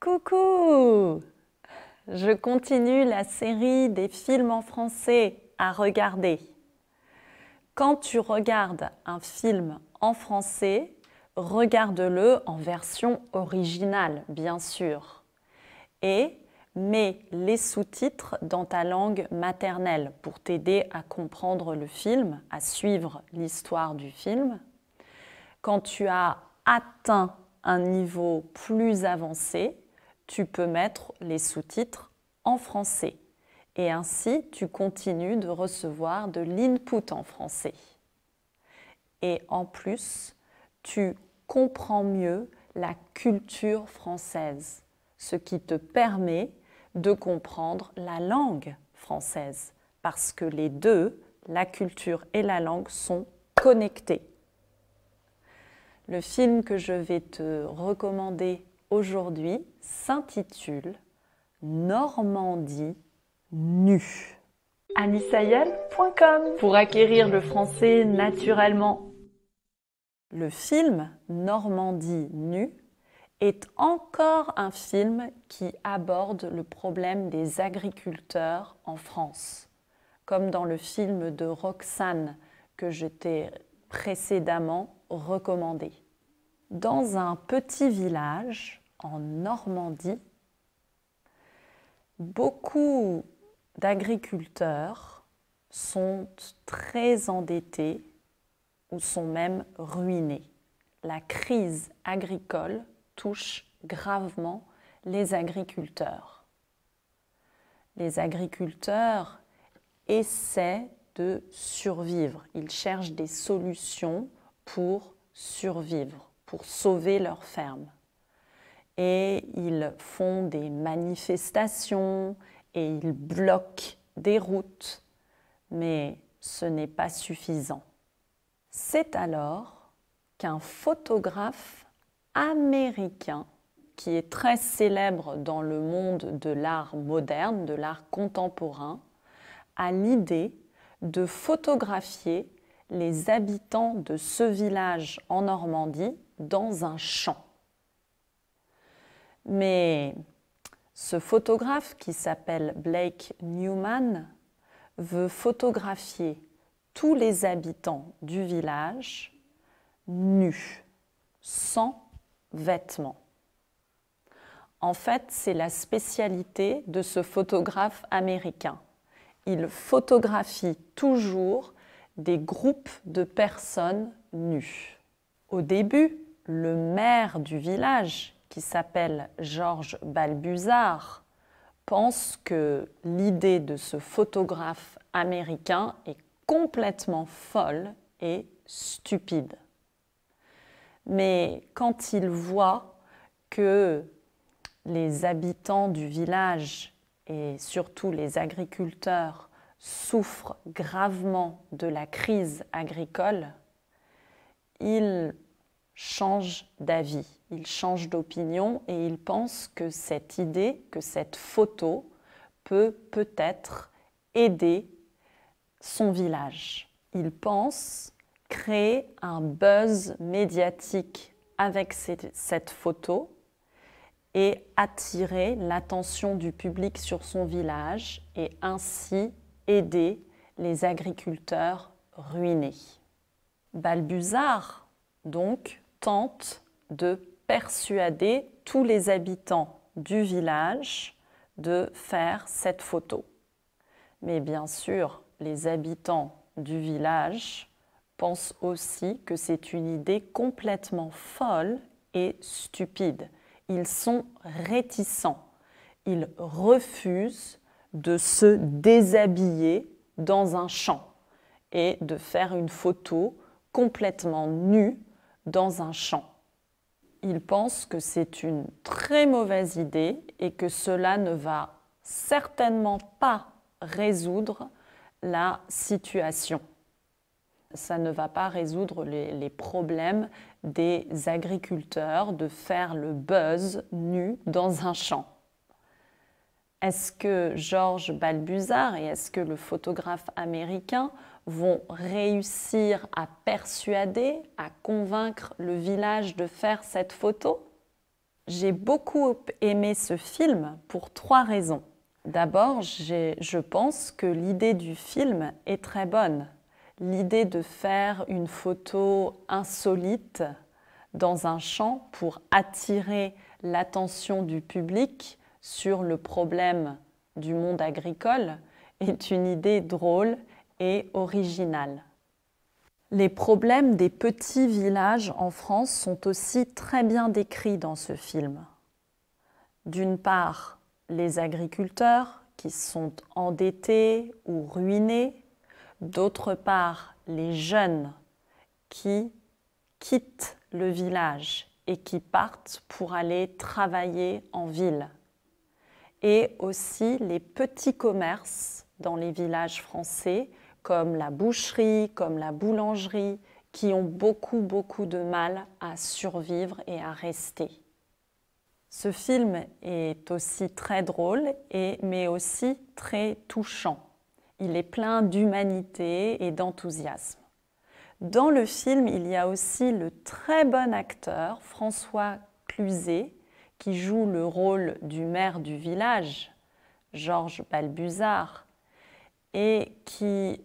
Coucou Je continue la série des films en français à regarder. Quand tu regardes un film en français, regarde-le en version originale, bien sûr. Et mets les sous-titres dans ta langue maternelle pour t'aider à comprendre le film, à suivre l'histoire du film. Quand tu as atteint un niveau plus avancé, tu peux mettre les sous-titres en français. Et ainsi, tu continues de recevoir de l'input en français. Et en plus, tu comprends mieux la culture française, ce qui te permet de comprendre la langue française, parce que les deux, la culture et la langue, sont connectés. Le film que je vais te recommander aujourd'hui s'intitule Normandie nue. Anissayel.com pour acquérir le français naturellement. Le film Normandie nue est encore un film qui aborde le problème des agriculteurs en France, comme dans le film de Roxane que je t'ai précédemment recommandé. Dans un petit village, en Normandie, beaucoup d'agriculteurs sont très endettés ou sont même ruinés. La crise agricole touche gravement les agriculteurs. Les agriculteurs essaient de survivre. Ils cherchent des solutions pour survivre, pour sauver leurs fermes et ils font des manifestations et ils bloquent des routes, mais ce n'est pas suffisant. C'est alors qu'un photographe américain qui est très célèbre dans le monde de l'art moderne, de l'art contemporain, a l'idée de photographier les habitants de ce village en Normandie dans un champ. Mais ce photographe qui s'appelle Blake Newman veut photographier tous les habitants du village nus, sans vêtements. En fait, c'est la spécialité de ce photographe américain. Il photographie toujours des groupes de personnes nues. Au début, le maire du village, qui s'appelle Georges Balbuzard, pense que l'idée de ce photographe américain est complètement folle et stupide. Mais quand il voit que les habitants du village et surtout les agriculteurs souffrent gravement de la crise agricole, il change d'avis, il change d'opinion et il pense que cette idée, que cette photo peut peut-être aider son village. Il pense créer un buzz médiatique avec cette photo et attirer l'attention du public sur son village et ainsi aider les agriculteurs ruinés. Balbuzard, donc, tente de persuader tous les habitants du village de faire cette photo. Mais bien sûr, les habitants du village pensent aussi que c'est une idée complètement folle et stupide. Ils sont réticents. Ils refusent de se déshabiller dans un champ et de faire une photo complètement nue dans un champ. Il pense que c'est une très mauvaise idée et que cela ne va certainement pas résoudre la situation. Ça ne va pas résoudre les, les problèmes des agriculteurs de faire le buzz nu dans un champ. Est-ce que Georges Balbuzard et est-ce que le photographe américain vont réussir à persuader, à convaincre le village de faire cette photo J'ai beaucoup aimé ce film pour trois raisons. D'abord, je pense que l'idée du film est très bonne. L'idée de faire une photo insolite dans un champ pour attirer l'attention du public sur le problème du monde agricole est une idée drôle et originale. Les problèmes des petits villages en France sont aussi très bien décrits dans ce film. D'une part, les agriculteurs qui sont endettés ou ruinés, d'autre part, les jeunes qui quittent le village et qui partent pour aller travailler en ville et aussi les petits commerces dans les villages français, comme la boucherie, comme la boulangerie, qui ont beaucoup, beaucoup de mal à survivre et à rester. Ce film est aussi très drôle, et, mais aussi très touchant. Il est plein d'humanité et d'enthousiasme. Dans le film, il y a aussi le très bon acteur François Cluzet, qui joue le rôle du maire du village, Georges Balbuzard, et qui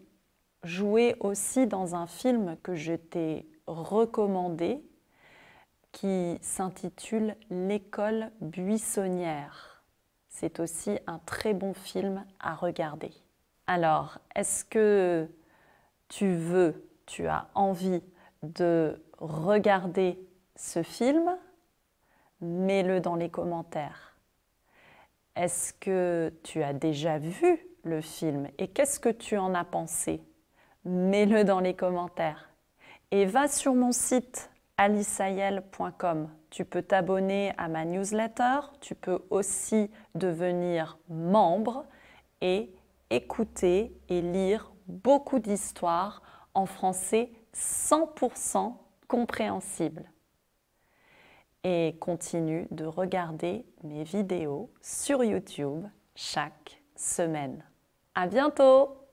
jouait aussi dans un film que je t'ai recommandé, qui s'intitule L'école buissonnière. C'est aussi un très bon film à regarder. Alors, est-ce que tu veux, tu as envie de regarder ce film mets-le dans les commentaires. Est-ce que tu as déjà vu le film et qu'est-ce que tu en as pensé Mets-le dans les commentaires. Et va sur mon site alisayel.com. Tu peux t'abonner à ma newsletter, tu peux aussi devenir membre et écouter et lire beaucoup d'histoires en français 100% compréhensible et continue de regarder mes vidéos sur YouTube chaque semaine. À bientôt!